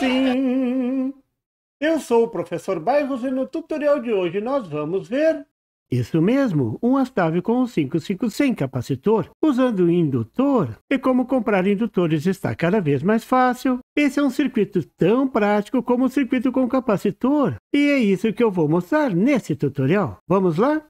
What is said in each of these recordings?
sim! Eu sou o professor Bairros e no tutorial de hoje nós vamos ver... Isso mesmo, um Astave com um 55 sem capacitor, usando indutor, e como comprar indutores está cada vez mais fácil. Esse é um circuito tão prático como o um circuito com capacitor, e é isso que eu vou mostrar nesse tutorial. Vamos lá?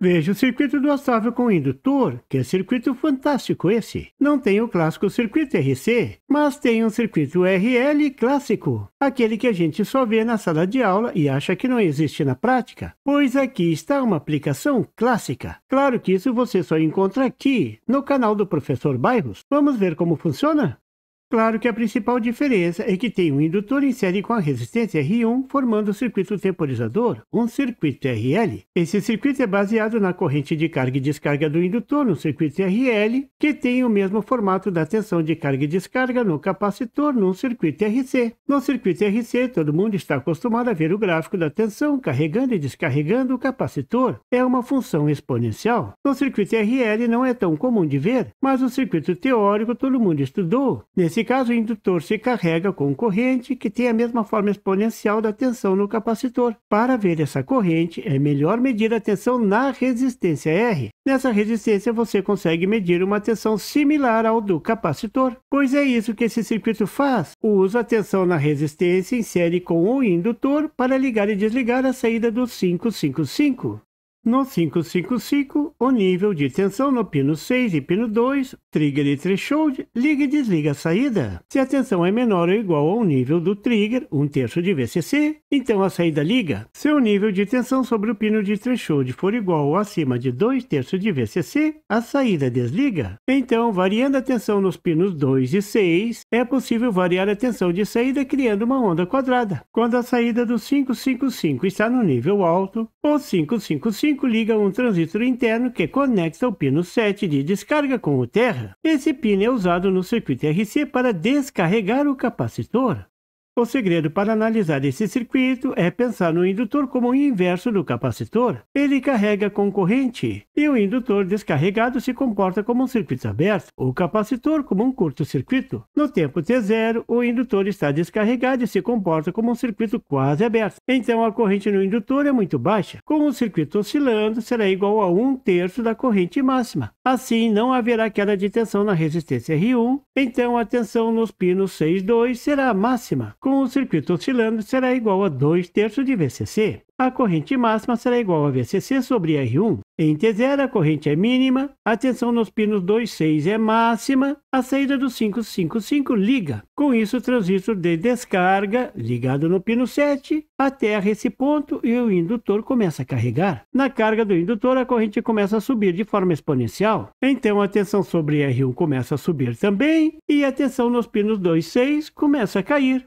Veja o circuito do Otávio com indutor, que é circuito fantástico esse. Não tem o clássico circuito RC, mas tem um circuito RL clássico, aquele que a gente só vê na sala de aula e acha que não existe na prática. Pois aqui está uma aplicação clássica. Claro que isso você só encontra aqui, no canal do professor Bairros. Vamos ver como funciona? Claro que a principal diferença é que tem um indutor em série com a resistência R1 formando o circuito temporizador, um circuito RL. Esse circuito é baseado na corrente de carga e descarga do indutor, um circuito RL, que tem o mesmo formato da tensão de carga e descarga no capacitor, num circuito RC. No circuito RC, todo mundo está acostumado a ver o gráfico da tensão carregando e descarregando o capacitor. É uma função exponencial. No circuito RL não é tão comum de ver, mas o circuito teórico todo mundo estudou. Nesse Nesse caso, o indutor se carrega com corrente que tem a mesma forma exponencial da tensão no capacitor. Para ver essa corrente, é melhor medir a tensão na resistência R. Nessa resistência, você consegue medir uma tensão similar ao do capacitor, pois é isso que esse circuito faz. Usa a tensão na resistência em série com o indutor para ligar e desligar a saída do 555. No 555, o nível de tensão no pino 6 e pino 2, trigger e threshold, liga e desliga a saída. Se a tensão é menor ou igual ao nível do trigger, 1 um terço de VCC, então a saída liga. Se o nível de tensão sobre o pino de threshold for igual ou acima de 2 terços de VCC, a saída desliga. Então, variando a tensão nos pinos 2 e 6, é possível variar a tensão de saída criando uma onda quadrada. Quando a saída do 555 está no nível alto, o 555 liga um transistor interno externo que conecta o pino 7 de descarga com o terra. Esse pino é usado no circuito RC para descarregar o capacitor. O segredo para analisar esse circuito é pensar no indutor como o inverso do capacitor. Ele carrega com corrente e o indutor descarregado se comporta como um circuito aberto, o capacitor como um curto-circuito. No tempo T0, o indutor está descarregado e se comporta como um circuito quase aberto. Então a corrente no indutor é muito baixa. Com o circuito oscilando, será igual a 1 terço da corrente máxima. Assim, não haverá queda de tensão na resistência R1, então a tensão nos pinos 6,2 será máxima com o circuito oscilando será igual a 2 terços de VCC. A corrente máxima será igual a VCC sobre R1. Em T0, a corrente é mínima, a tensão nos pinos 2, 6 é máxima, a saída do 555 liga. Com isso, o transistor de descarga, ligado no pino 7, aterra esse ponto e o indutor começa a carregar. Na carga do indutor, a corrente começa a subir de forma exponencial. Então, a tensão sobre R1 começa a subir também e a tensão nos pinos 2, 6 começa a cair.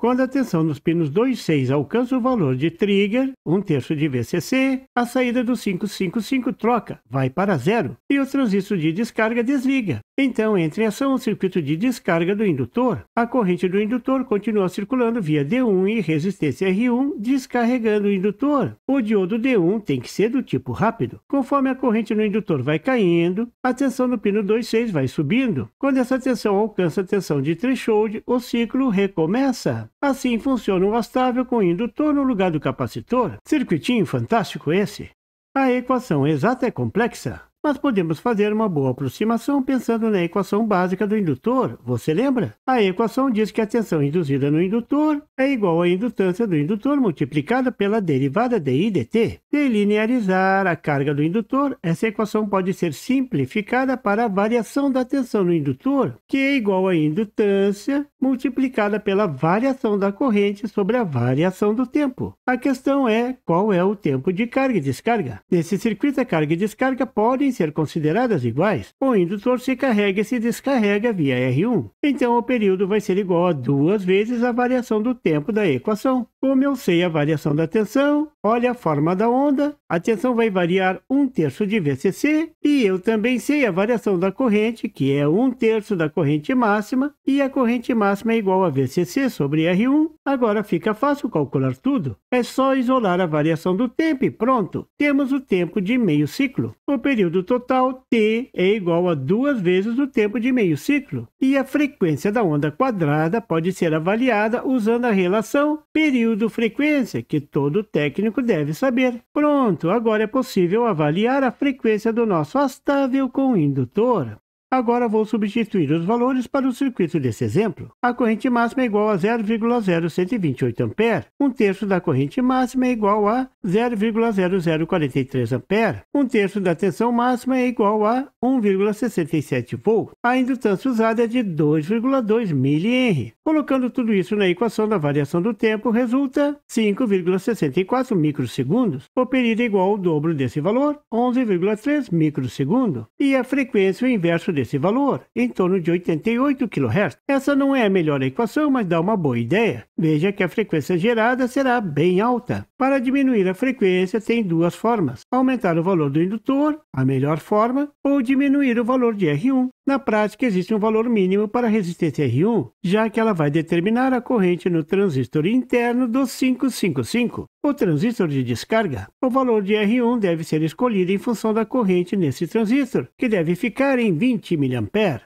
Quando a tensão nos pinos 2 e 6 alcança o valor de trigger, 1 terço de VCC, a saída do 555 troca, vai para zero, e o transistor de descarga desliga. Então entra em ação o circuito de descarga do indutor. A corrente do indutor continua circulando via D1 e resistência R1, descarregando o indutor. O diodo D1 tem que ser do tipo rápido. Conforme a corrente no indutor vai caindo, a tensão no pino 26 vai subindo. Quando essa tensão alcança a tensão de threshold, o ciclo recomeça. Assim funciona um astável com indutor no lugar do capacitor. Circuitinho fantástico esse. A equação exata é complexa, mas podemos fazer uma boa aproximação pensando na equação básica do indutor. Você lembra? A equação diz que a tensão induzida no indutor é igual à indutância do indutor multiplicada pela derivada dI dt. Delinearizar linearizar a carga do indutor, essa equação pode ser simplificada para a variação da tensão no indutor, que é igual à indutância multiplicada pela variação da corrente sobre a variação do tempo. A questão é qual é o tempo de carga e descarga. Nesse circuito, a carga e descarga podem ser consideradas iguais. O indutor se carrega e se descarrega via R1. Então o período vai ser igual a duas vezes a variação do tempo da equação. Como eu sei a variação da tensão, olha a forma da onda, a tensão vai variar 1 terço de VCC, e eu também sei a variação da corrente, que é 1 terço da corrente máxima, e a corrente máxima é igual a VCC sobre R1. Agora fica fácil calcular tudo. É só isolar a variação do tempo e pronto, temos o tempo de meio ciclo. O período do total T é igual a duas vezes o tempo de meio ciclo. E a frequência da onda quadrada pode ser avaliada usando a relação período-frequência, que todo técnico deve saber. Pronto, agora é possível avaliar a frequência do nosso astável com indutor. Agora vou substituir os valores para o circuito desse exemplo. A corrente máxima é igual a 0,0128 A. Um terço da corrente máxima é igual a 0,0043 A. Um terço da tensão máxima é igual a 1,67 V. A indutância usada é de 2,2 mH. Colocando tudo isso na equação da variação do tempo, resulta 5,64 microsegundos. O período é igual ao dobro desse valor, 11,3 microsegundo. E a frequência, o inverso desse valor, em torno de 88 kHz. Essa não é a melhor equação, mas dá uma boa ideia. Veja que a frequência gerada será bem alta. Para diminuir a frequência, tem duas formas: aumentar o valor do indutor, a melhor forma, ou diminuir o valor de R1, na prática, existe um valor mínimo para a resistência R1, já que ela vai determinar a corrente no transistor interno do 555, o transistor de descarga. O valor de R1 deve ser escolhido em função da corrente nesse transistor, que deve ficar em 20 mA.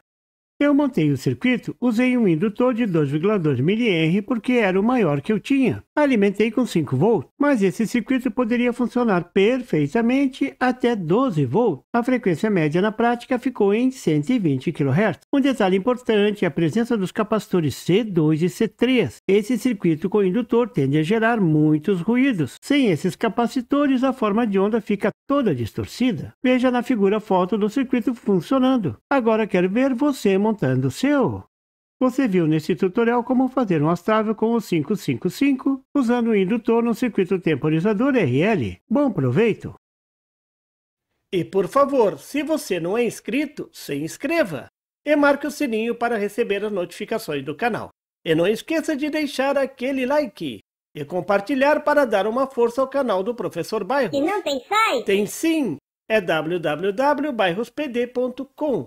Eu montei o circuito, usei um indutor de 2,2 mA porque era o maior que eu tinha. Alimentei com 5 V, mas esse circuito poderia funcionar perfeitamente até 12 V. A frequência média na prática ficou em 120 kHz. Um detalhe importante é a presença dos capacitores C2 e C3. Esse circuito com indutor tende a gerar muitos ruídos. Sem esses capacitores, a forma de onda fica toda distorcida. Veja na figura foto do circuito funcionando. Agora quero ver você montar montando o seu. Você viu nesse tutorial como fazer um astável com o 555 usando o indutor no circuito temporizador RL. Bom proveito! E por favor, se você não é inscrito, se inscreva e marque o sininho para receber as notificações do canal. E não esqueça de deixar aquele like e compartilhar para dar uma força ao canal do Professor Bairro. E não tem site? Tem sim! É www.bairrospd.com.